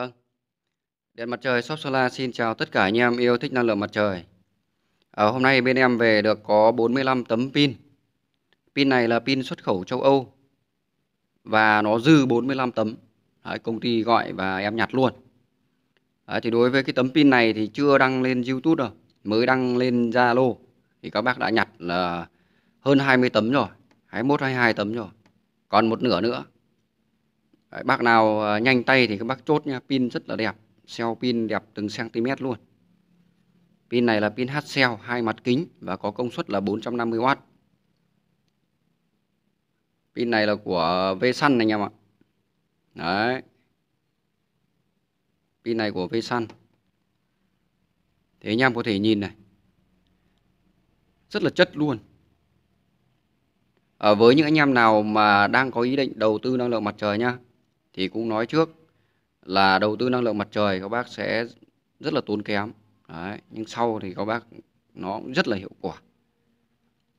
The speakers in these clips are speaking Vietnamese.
Vâng. Điện mặt trời Shop Solar xin chào tất cả anh em yêu thích năng lượng mặt trời. Ở ờ, hôm nay bên em về được có 45 tấm pin. Pin này là pin xuất khẩu châu Âu và nó dư 45 tấm. Đấy, công ty gọi và em nhặt luôn. Đấy, thì đối với cái tấm pin này thì chưa đăng lên YouTube đâu, mới đăng lên Zalo thì các bác đã nhặt là hơn 20 tấm rồi, 21 22 tấm rồi. Còn một nửa nữa Đấy, bác nào ờ, nhanh tay thì các bác chốt nha pin rất là đẹp xeo pin đẹp từng cm luôn pin này là pin hát xeo hai mặt kính và có công suất là 450W pin này là của Vsun anh em ạ đấy pin này của Vsun thế anh em có thể nhìn này rất là chất luôn à, với những anh em nào mà đang có ý định đầu tư năng lượng mặt trời nhá thì cũng nói trước là đầu tư năng lượng mặt trời các bác sẽ rất là tốn kém Đấy, nhưng sau thì các bác nó cũng rất là hiệu quả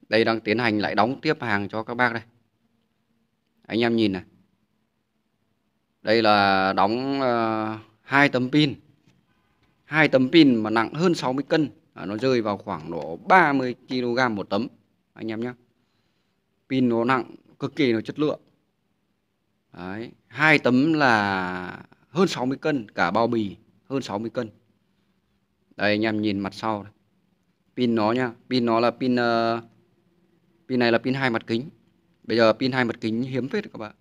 đây đang tiến hành lại đóng tiếp hàng cho các bác đây anh em nhìn này đây là đóng ờ, hai uh, tấm pin hai tấm pin mà nặng hơn 60 cân à, nó rơi vào khoảng độ 30 kg một tấm anh em nhé pin nó nặng cực kỳ là chất lượng Đấy, hai tấm là hơn 60 cân cả bao bì hơn 60 cân đây anh em nhìn mặt sau này. pin nó nha pin nó là pin uh, pin này là pin hai mặt kính bây giờ pin hai mặt kính hiếm phết các bạn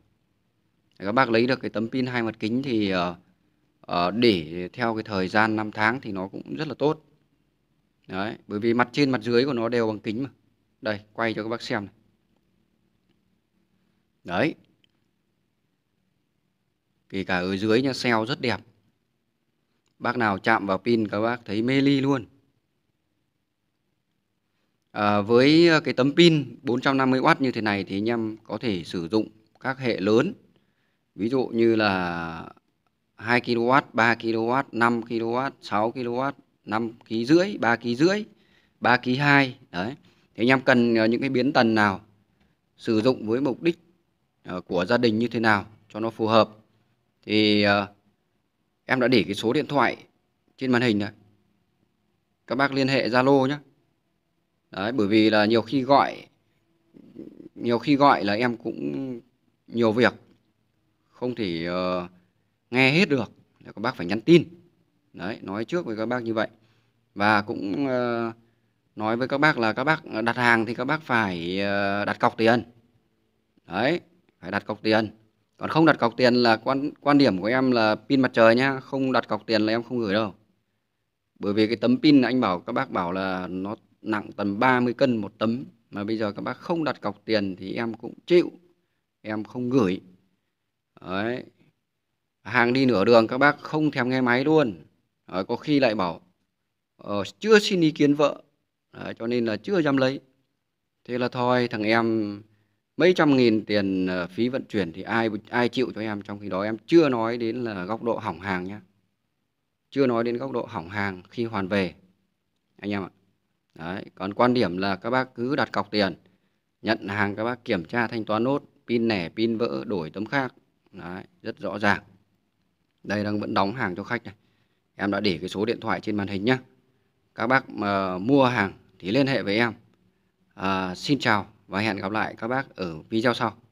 để các bác lấy được cái tấm pin hai mặt kính thì uh, uh, để theo cái thời gian 5 tháng thì nó cũng rất là tốt đấy bởi vì mặt trên mặt dưới của nó đều bằng kính mà đây quay cho các bác xem này. đấy kể cả ở dưới nha xeo rất đẹp bác nào chạm vào pin các bác thấy mê ly luôn à, với à, cái tấm pin 450W như thế này thì anh em có thể sử dụng các hệ lớn ví dụ như là 2 kW, 3 kW, 5 kW, 6 kW, 5 kg rưỡi, 3 kg rưỡi, 3 kg 2 đấy. Thì anh em cần à, những cái biến tần nào sử dụng với mục đích à, của gia đình như thế nào cho nó phù hợp thì ờ, em đã để cái số điện thoại trên màn hình này các bác liên hệ Zalo nhé đấy bởi vì là nhiều khi gọi nhiều khi gọi là em cũng nhiều việc không thể uh, nghe hết được các bác phải nhắn tin đấy nói trước với các bác như vậy và cũng uh, nói với các bác là các bác đặt hàng thì các bác phải đặt cọc tiền đấy phải đặt cọc tiền còn không đặt cọc tiền là quan quan điểm của em là pin mặt trời nhá không đặt cọc tiền là em không gửi đâu bởi vì cái tấm pin anh bảo các bác bảo là nó nặng tầm 30 cân một tấm mà bây giờ các bác không đặt cọc tiền thì em cũng chịu em không gửi Đấy. hàng đi nửa đường các bác không thèm nghe máy luôn Đấy, có khi lại bảo ờ, chưa xin ý kiến vợ Đấy, cho nên là chưa dám lấy thế là thôi thằng em mấy trăm nghìn tiền ờ, phí vận chuyển thì ai ai chịu cho em trong khi đó em chưa nói đến là góc độ hỏng hàng nhé chưa nói đến góc độ hỏng hàng khi hoàn về anh em ạ đấy còn quan điểm là các bác cứ đặt cọc tiền nhận hàng các bác kiểm tra thanh toán nốt pin nẻ pin vỡ đổi tấm khác đấy rất rõ ràng đây đang vẫn đóng hàng cho khách này em đã để cái số điện thoại trên màn hình nhé các bác mà mua hàng thì liên hệ với em à, xin chào và hẹn gặp lại các bác ở video sau